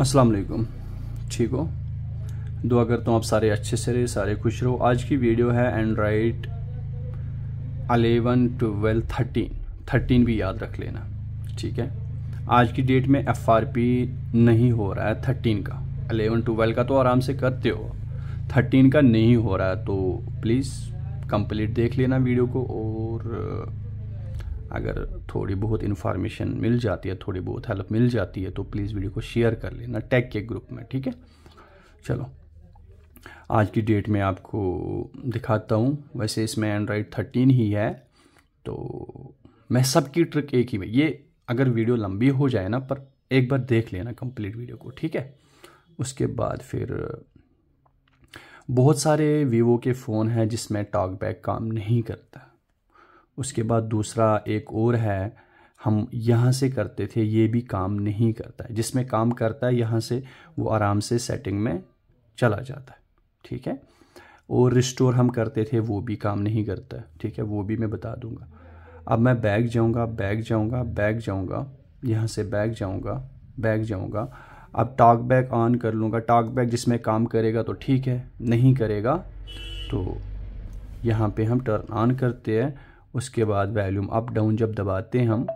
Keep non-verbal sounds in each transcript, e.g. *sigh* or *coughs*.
असलम ठीक हो दुआ करता हूँ आप सारे अच्छे से रहे सारे खुश रहो आज की वीडियो है Android eleven twelve thirteen thirteen भी याद रख लेना ठीक है आज की डेट में एफ आर पी नहीं हो रहा है थर्टीन का अलेवन टवेल्व का तो आराम से करते हो थर्टीन का नहीं हो रहा है तो प्लीज़ कंप्लीट देख लेना वीडियो को और अगर थोड़ी बहुत इन्फॉर्मेशन मिल जाती है थोड़ी बहुत हेल्प मिल जाती है तो प्लीज़ वीडियो को शेयर कर लेना टैग के ग्रुप में ठीक है चलो आज की डेट में आपको दिखाता हूँ वैसे इसमें एंड्रॉयड थर्टीन ही है तो मैं सबकी ट्रिक एक ही में ये अगर वीडियो लंबी हो जाए ना पर एक बार देख लेना कंप्लीट वीडियो को ठीक है उसके बाद फिर बहुत सारे वीवो के फ़ोन हैं जिसमें टॉकबैक काम नहीं करता उसके बाद दूसरा एक और है हम यहाँ से करते थे ये भी काम नहीं करता है जिसमें काम करता है यहाँ से वो आराम से सेटिंग में चला जाता है ठीक है और रिस्टोर हम करते थे वो भी काम नहीं करता है ठीक है वो भी मैं बता दूंगा अब मैं बैग जाऊँगा बैग जाऊँगा बैग जाऊँगा यहाँ से बैग जाऊँगा बैग जाऊँगा अब टॉक बैग ऑन कर लूँगा टॉक बैग जिसमें काम करेगा तो ठीक है नहीं करेगा तो यहाँ पे हम टर्न ऑन करते हैं उसके बाद वैल्यूम अप डाउन जब दबाते हैं हम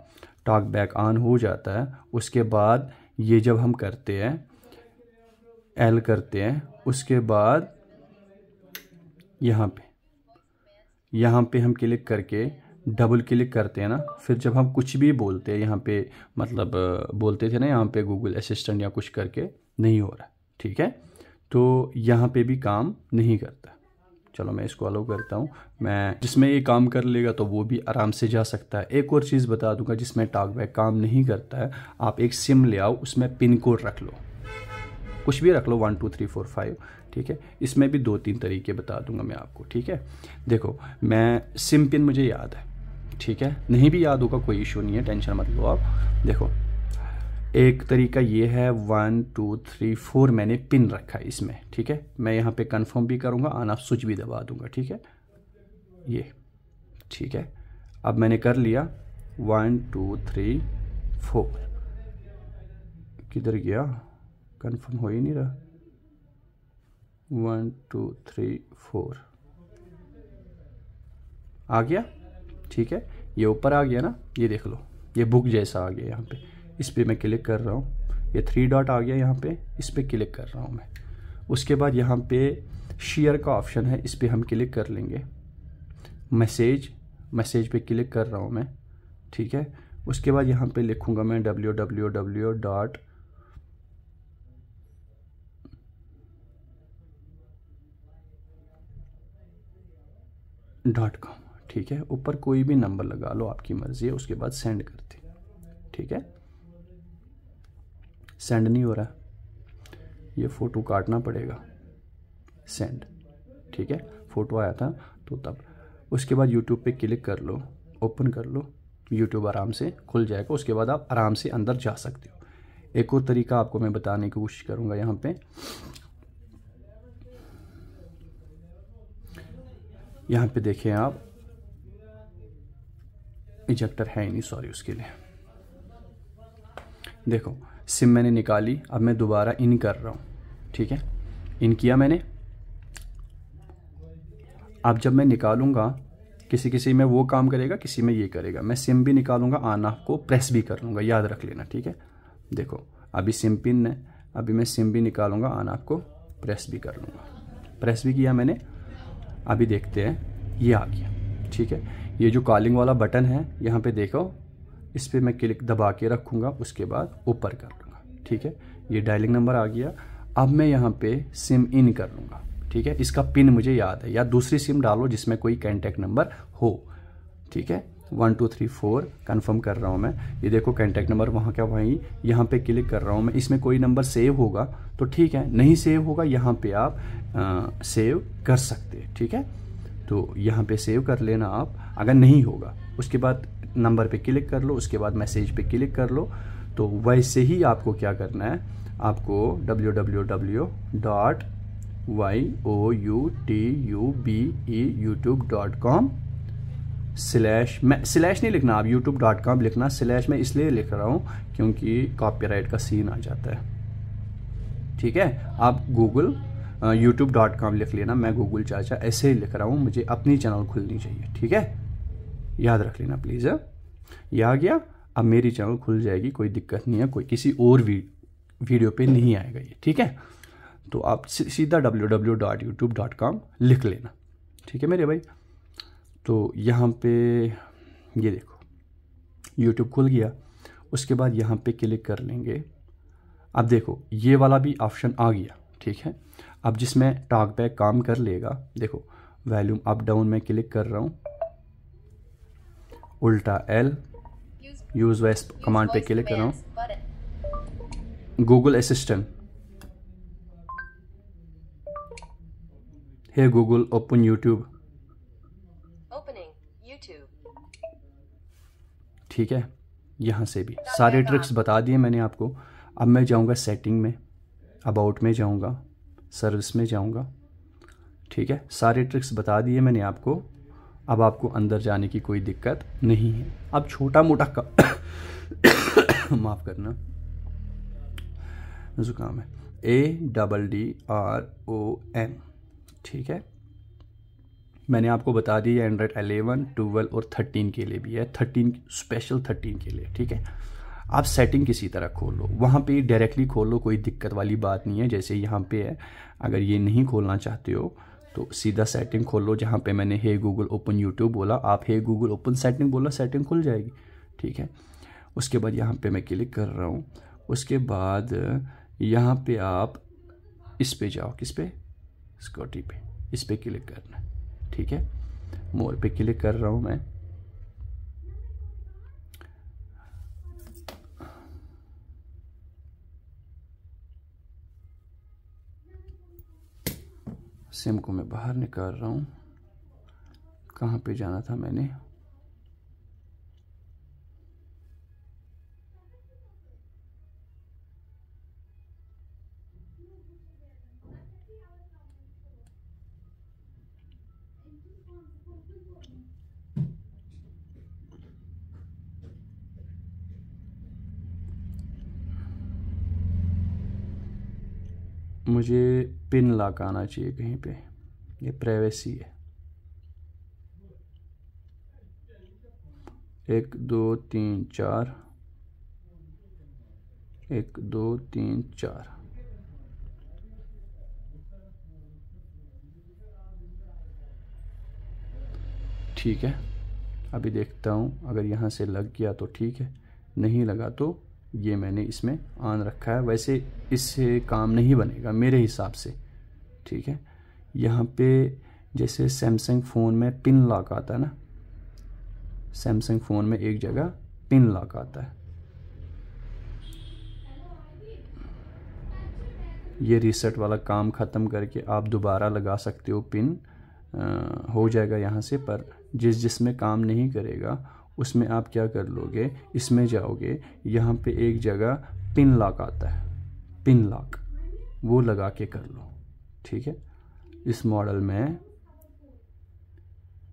टॉक बैक ऑन हो जाता है उसके बाद ये जब हम करते हैं एल करते हैं उसके बाद यहाँ पे यहाँ पे हम क्लिक करके डबल क्लिक करते हैं ना फिर जब हम कुछ भी बोलते हैं यहाँ पे मतलब बोलते थे ना यहाँ पे गूगल असिस्टेंट या कुछ करके नहीं हो रहा ठीक है तो यहाँ पे भी काम नहीं करता चलो मैं इसको अलाउ करता हूँ मैं जिसमें ये काम कर लेगा तो वो भी आराम से जा सकता है एक और चीज़ बता दूंगा जिसमें टाक बैग काम नहीं करता है आप एक सिम ले आओ उसमें पिन कोड रख लो कुछ भी रख लो one two three four five ठीक है इसमें भी दो तीन तरीके बता दूंगा मैं आपको ठीक है देखो मैं सिम पिन मुझे याद है ठीक है नहीं भी याद होगा कोई इशू नहीं है टेंशन मत लो आप देखो एक तरीका ये है वन टू थ्री फोर मैंने पिन रखा है इसमें ठीक है मैं यहाँ पे कंफर्म भी करूँगा आना स्विच भी दबा दूँगा ठीक है ये ठीक है अब मैंने कर लिया वन टू थ्री फोर किधर गया कंफर्म हो ही नहीं रहा वन टू थ्री फोर आ गया ठीक है ये ऊपर आ गया ना ये देख लो ये बुक जैसा आ गया यहाँ पे इस पर मैं क्लिक कर रहा हूँ ये थ्री डॉट आ गया यहाँ पे इस पर क्लिक कर रहा हूँ मैं उसके बाद यहाँ पे शेयर का ऑप्शन है इस पर हम क्लिक कर लेंगे मैसेज मैसेज पे क्लिक कर रहा हूँ मैं ठीक है उसके बाद यहाँ पे लिखूँगा मैं W W W dot dot com ठीक है ऊपर कोई भी नंबर लगा लो आपकी मर्ज़ी है उसके बाद सेंड करते ठीक है सेंड नहीं हो रहा है ये फ़ोटो काटना पड़ेगा सेंड ठीक है फ़ोटो आया था तो तब उसके बाद यूट्यूब पे क्लिक कर लो ओपन कर लो यूट्यूब आराम से खुल जाएगा उसके बाद आप आराम से अंदर जा सकते हो एक और तरीका आपको मैं बताने की कोशिश करूँगा यहाँ पे यहाँ पे देखें आप इजेक्टर है ही नहीं सॉरी उसके लिए देखो सिम मैंने निकाली अब मैं दोबारा इन कर रहा हूँ ठीक है इन किया मैंने अब जब मैं निकालूंगा किसी किसी में वो काम करेगा किसी में ये करेगा मैं सिम भी निकालूंगा आना को प्रेस भी कर लूँगा याद रख लेना ठीक है देखो अभी सिम पिन है अभी मैं सिम भी निकालूंगा आना को प्रेस भी कर लूँगा प्रेस भी किया मैंने अभी देखते हैं ये आ गया ठीक है ये जो कॉलिंग वाला बटन है यहाँ पे देखो इस पर मैं क्लिक दबा के रखूँगा उसके बाद ऊपर कर लूँगा ठीक है ये डायलिंग नंबर आ गया अब मैं यहाँ पे सिम इन कर लूँगा ठीक है इसका पिन मुझे याद है या दूसरी सिम डालो जिसमें कोई कॉन्टैक्ट नंबर हो ठीक है one two three four confirm कर रहा हूँ मैं ये देखो कॉन्टैक्ट नंबर वहाँ क्या वहीं यहाँ पे क्लिक कर रहा हूँ मैं इसमें कोई नंबर सेव होगा तो ठीक है नहीं सेव होगा यहाँ पर आप आ, सेव कर सकते ठीक है तो यहाँ पे सेव कर लेना आप अगर नहीं होगा उसके बाद नंबर पे क्लिक कर लो उसके बाद मैसेज पे क्लिक कर लो तो वैसे ही आपको क्या करना है आपको W W W dot Y O U T U B E YouTube dot com slash मैं स्लैश नहीं लिखना आप यूट्यूब डॉट कॉम लिखना स्लैश में इसलिए लिख रहा हूँ क्योंकि कॉपीराइट का सीन आ जाता है ठीक है आप गूगल यूट्यूब डॉट कॉम लिख लेना मैं गूगल चाचा ऐसे ही लिख रहा हूँ मुझे अपनी चैनल खुलनी चाहिए ठीक है याद रख लेना प्लीज़ है ये आ गया अब मेरी चैनल खुल जाएगी कोई दिक्कत नहीं है कोई किसी और वी वीडियो पे नहीं आएगा ये ठीक है तो आप सीधा www.youtube.com लिख लेना ठीक है मेरे भाई तो यहाँ पे ये देखो यूट्यूब खुल गया उसके बाद यहाँ पे क्लिक कर लेंगे अब देखो ये वाला भी ऑप्शन आ गया ठीक है अब जिसमें टॉक बैक काम कर लेगा देखो वैल्यूम अप डाउन में क्लिक कर रहा हूँ उल्टा एल यूज वाइस कमांड पे क्लिक कर रहा हूँ Google assistant hey Google open YouTube ठीक है यहाँ से भी सारे ट्रिक्स बता दिए मैंने आपको अब मैं जाऊँगा सेटिंग में अबाउट में जाऊँगा सर्विस में जाऊँगा ठीक है सारे ट्रिक्स बता दिए मैंने आपको अब आपको अंदर जाने की कोई दिक्कत नहीं है अब छोटा मोटा *coughs* माफ़ करना ज़ुकाम है A double D R O M ठीक है मैंने आपको बता दी है एंड्रॉयड अलेवन ट्वेल्व और थर्टीन के लिए भी है थर्टीन स्पेशल थर्टीन के लिए ठीक है आप सेटिंग किसी तरह खोल लो वहाँ पे डायरेक्टली खोल लो कोई दिक्कत वाली बात नहीं है जैसे यहाँ पे है अगर ये नहीं खोलना चाहते हो तो सीधा सेटिंग खोल लो जहाँ पे मैंने हे गूगल ओपन यूट्यूब बोला आप हे गूगल ओपन सेटिंग बोला सेटिंग खुल जाएगी ठीक है उसके बाद यहाँ पे मैं क्लिक कर रहा हूँ उसके बाद यहाँ पे आप इस पे जाओ किस पे स्कॉटी पे इस पे क्लिक करना ठीक है मोर पे क्लिक कर रहा हूँ मैं सिम को मैं बाहर निकाल रहा हूँ कहाँ पे जाना था मैंने मुझे पिन लॉक आना चाहिए कहीं पे ये प्राइवेसी है एक दो तीन चार एक दो तीन चार ठीक है अभी देखता हूँ अगर यहाँ से लग गया तो ठीक है नहीं लगा तो ये मैंने इसमें आन रखा है वैसे इससे काम नहीं बनेगा मेरे हिसाब से ठीक है यहाँ पे जैसे सैमसंग फ़ोन में पिन लॉक आता है ना सैमसंग फ़ोन में एक जगह पिन लॉक आता है ये रीसेट वाला काम ख़त्म करके आप दोबारा लगा सकते हो पिन आ, हो जाएगा यहाँ से पर जिस जिस में काम नहीं करेगा उसमें आप क्या कर लोगे इसमें जाओगे यहाँ पे एक जगह पिन लॉक आता है पिन लॉक वो लगा के कर लो ठीक है इस मॉडल में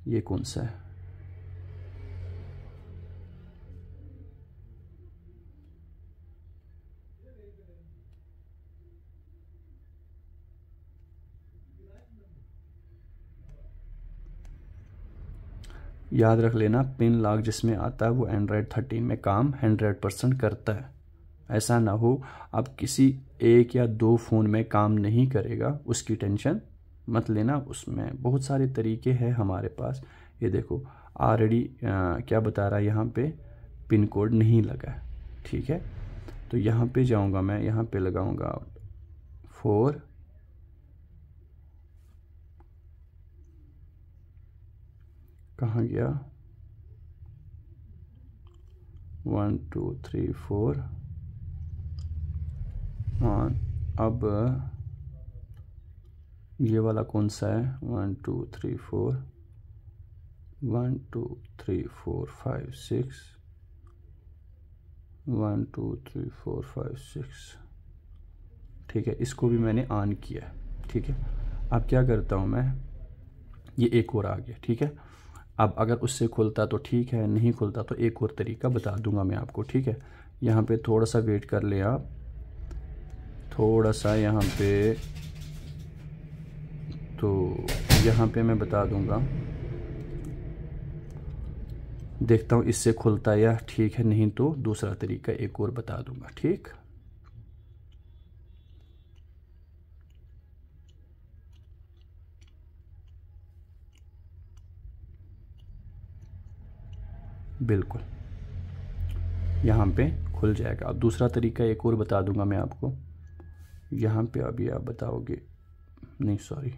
ये कौन सा है याद रख लेना पिन लॉक जिसमें आता है वो एंड्रॉयड थर्टीन में काम हंड्रेड परसेंट करता है ऐसा ना हो आप किसी एक या दो फ़ोन में काम नहीं करेगा उसकी टेंशन मत लेना उसमें बहुत सारे तरीके हैं हमारे पास ये देखो ऑलरेडी क्या बता रहा है यहाँ पे पिन कोड नहीं लगा ठीक है तो यहाँ पे जाऊँगा मैं यहाँ पे लगाऊँगा फोर कहाँ गया वन टू थ्री फोर हाँ अब ये वाला कौन सा है one two three four one two three four five six one two three four five six ठीक है इसको भी मैंने ऑन किया है ठीक है अब क्या करता हूँ मैं ये एक और आ गया ठीक है अब अगर उससे खुलता तो ठीक है नहीं खुलता तो एक और तरीका बता दूंगा मैं आपको ठीक है यहाँ पे थोड़ा सा वेट कर लें आप थोड़ा सा यहाँ पे तो यहाँ पे मैं बता दूंगा देखता हूँ इससे खुलता या ठीक है नहीं तो दूसरा तरीका एक और बता दूंगा ठीक बिल्कुल यहाँ पे खुल जाएगा अब दूसरा तरीका एक और बता दूंगा मैं आपको यहाँ पे अभी आप बताओगे नहीं सॉरी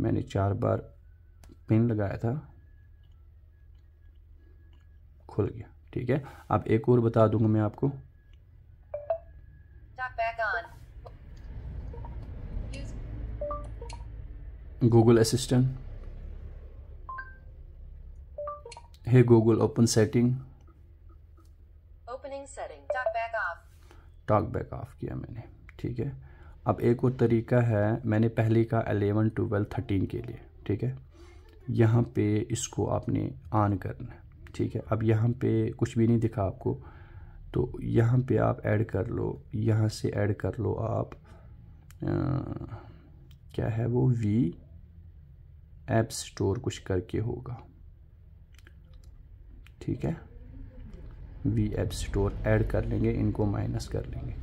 मैंने चार बार पिन लगाया था खुल गया ठीक है अब एक और बता दूंगा मैं आपको Google assistant Hey Google, open setting. Opening setting. Talk back off. Talk back off किया मैंने ठीक है अब एक और तरीका है मैंने पहले का एलेवन ट्वेल्व थर्टीन के लिए ठीक है यहाँ पे इसको आपने ऑन करना है ठीक है अब यहाँ पे कुछ भी नहीं दिखा आपको तो यहाँ पे आप ऐड कर लो यहाँ से ऐड कर लो आप आ, क्या है वो वी एप स्टोर कुछ करके होगा ठीक है वी एप स्टोर ऐड कर लेंगे इनको माइनस कर लेंगे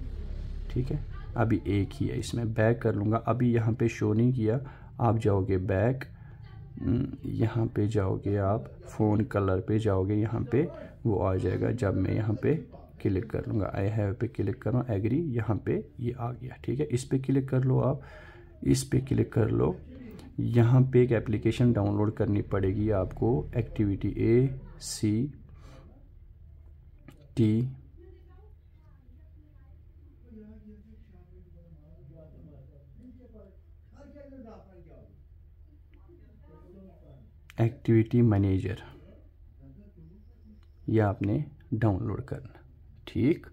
ठीक है अभी एक ही है इसमें बैक कर लूँगा अभी यहाँ पे शो नहीं किया आप जाओगे बैक हम्म, यहाँ पे जाओगे आप फ़ोन कलर पे जाओगे यहाँ पे वो आ जाएगा जब मैं यहाँ पे क्लिक कर लूँगा आई हैव पे क्लिक करो एग्री यहाँ पे ये आ गया ठीक है इस पर क्लिक कर लो आप इस पर क्लिक कर लो यहाँ पे एक एप्लीकेशन डाउनलोड करनी पड़ेगी आपको activity A C T activity manager यह आपने डाउनलोड करना ठीक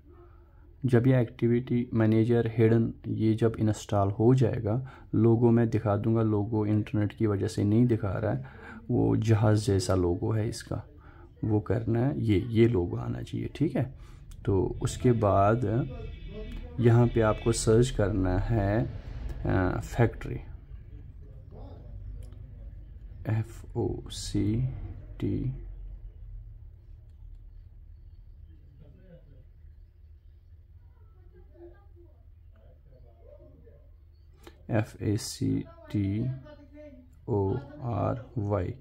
जब यह एक्टिविटी मैनेजर हिडन ये जब इंस्टॉल हो जाएगा लोगो मैं दिखा दूंगा लोगो इंटरनेट की वजह से नहीं दिखा रहा है वो जहाज़ जैसा लोगो है इसका वो करना है ये ये लोगो आना चाहिए ठीक है तो उसके बाद यहाँ पे आपको सर्च करना है factory F O C T F A C T O R Y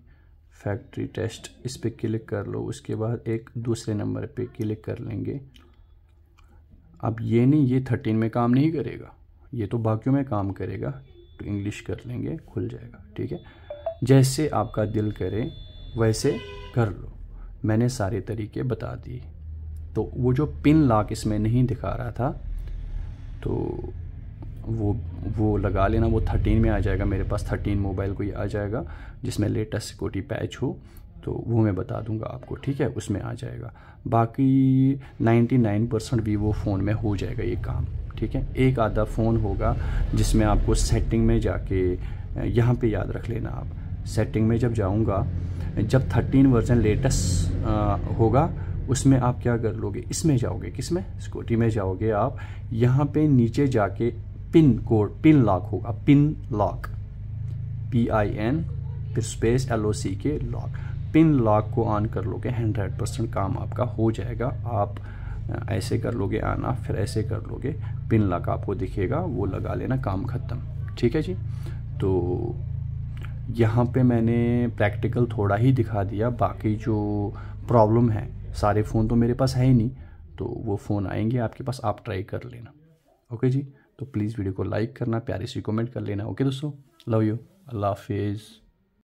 factory test इस पर क्लिक कर लो उसके बाद एक दूसरे नंबर पे क्लिक कर लेंगे अब ये नहीं ये थर्टीन में काम नहीं करेगा ये तो बाकियों में काम करेगा तो इंग्लिश कर लेंगे खुल जाएगा ठीक है जैसे आपका दिल करे वैसे कर लो मैंने सारे तरीके बता दिए तो वो जो पिन लॉक इसमें नहीं दिखा रहा था तो वो वो लगा लेना वो थर्टीन में आ जाएगा मेरे पास थर्टीन मोबाइल कोई आ जाएगा जिसमें लेटेस्ट सिक्योरिटी पैच हो तो वो मैं बता दूंगा आपको ठीक है उसमें आ जाएगा बाकी 99 परसेंट वीवो फ़ोन में हो जाएगा ये काम ठीक है एक आधा फ़ोन होगा जिसमें आपको सेटिंग में जाके यहाँ पे याद रख लेना आप सेटिंग में जब जाऊँगा जब 13 वर्जन लेटेस्ट होगा उसमें आप क्या कर लोगे इसमें जाओगे किस में स्कूटी में जाओगे आप यहाँ पे नीचे जाके पिन कोड पिन लॉक होगा pin lock P I N फिर space L O C K lock pin lock को ऑन कर लोगे हंड्रेड परसेंट काम आपका हो जाएगा आप ऐसे कर लोगे आना फिर ऐसे कर लोगे पिन लॉक आपको दिखेगा वो लगा लेना काम ख़त्म ठीक है जी तो यहाँ पे मैंने प्रैक्टिकल थोड़ा ही दिखा दिया बाकी जो प्रॉब्लम है सारे फ़ोन तो मेरे पास है ही नहीं तो वो फ़ोन आएंगे आपके पास आप ट्राई कर लेना ओके जी तो प्लीज़ वीडियो को लाइक करना प्यारे से कमेंट कर लेना ओके दोस्तों लव यू अल्लाह हाफिज़